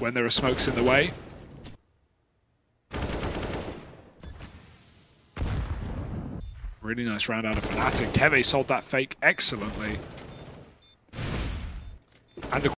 when there are smokes in the way. Really nice round out of Fnatic. Keve sold that fake excellently. And the